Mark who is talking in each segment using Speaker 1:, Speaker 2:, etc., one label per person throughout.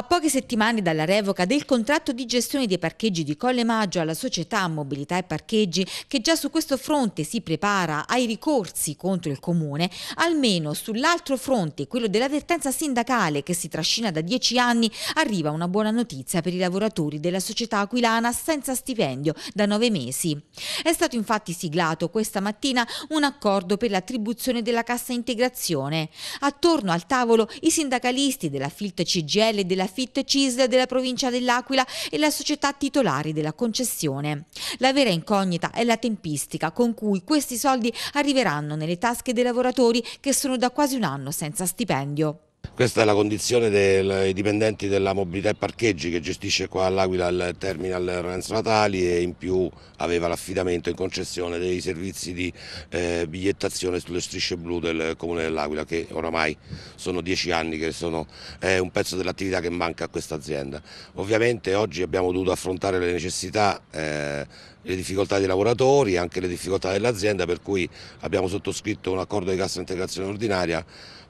Speaker 1: A poche settimane dalla revoca del contratto di gestione dei parcheggi di Colle Maggio alla società Mobilità e Parcheggi, che già su questo fronte si prepara ai ricorsi contro il Comune, almeno sull'altro fronte, quello dell'avvertenza sindacale che si trascina da dieci anni, arriva una buona notizia per i lavoratori della società aquilana senza stipendio da nove mesi. È stato infatti siglato questa mattina un accordo per l'attribuzione della cassa integrazione. Attorno al tavolo i sindacalisti della FILT CGL e della FIT CISL della provincia dell'Aquila e la società titolari della concessione. La vera incognita è la tempistica con cui questi soldi arriveranno nelle tasche dei lavoratori che sono da quasi un anno senza stipendio.
Speaker 2: Questa è la condizione dei dipendenti della mobilità e parcheggi che gestisce qua all'Aquila il terminal Renzo Natali e in più aveva l'affidamento in concessione dei servizi di eh, bigliettazione sulle strisce blu del comune dell'Aquila che oramai sono dieci anni che sono eh, un pezzo dell'attività che manca a questa azienda. Ovviamente oggi abbiamo dovuto affrontare le necessità eh, le difficoltà dei lavoratori, e anche le difficoltà dell'azienda, per cui abbiamo sottoscritto un accordo di cassa integrazione ordinaria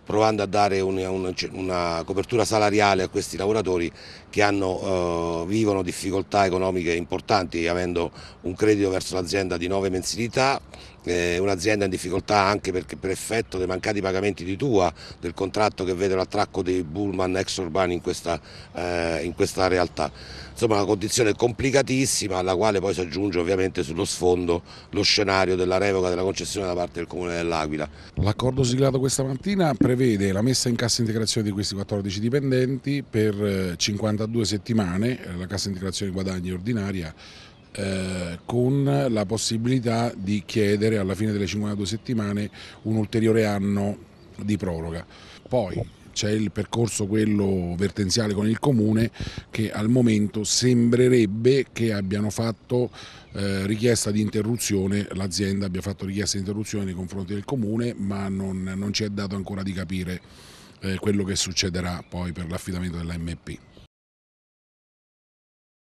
Speaker 2: provando a dare un, un una copertura salariale a questi lavoratori che hanno, eh, vivono difficoltà economiche importanti avendo un credito verso l'azienda di nove mensilità, eh, un'azienda in difficoltà anche perché per effetto dei mancati pagamenti di Tua, del contratto che vede l'attracco dei Bullman extraurbani in questa, eh, in questa realtà. Insomma una condizione complicatissima alla quale poi si aggiunge ovviamente sullo sfondo lo scenario della revoca della concessione da parte del Comune dell'Aquila.
Speaker 3: L'accordo siglato questa mattina prevede la messa in cassa integrazione integrazione di questi 14 dipendenti per 52 eh, settimane, eh, la cassa integrazione guadagni ordinaria, eh, con la possibilità di chiedere alla fine delle 52 settimane un ulteriore anno di proroga. Poi c'è il percorso quello vertenziale con il comune che al momento sembrerebbe che abbiano fatto richiesta di interruzione, l'azienda abbia fatto richiesta di interruzione nei confronti del comune
Speaker 1: ma non, non ci è dato ancora di capire eh, quello che succederà poi per l'affidamento della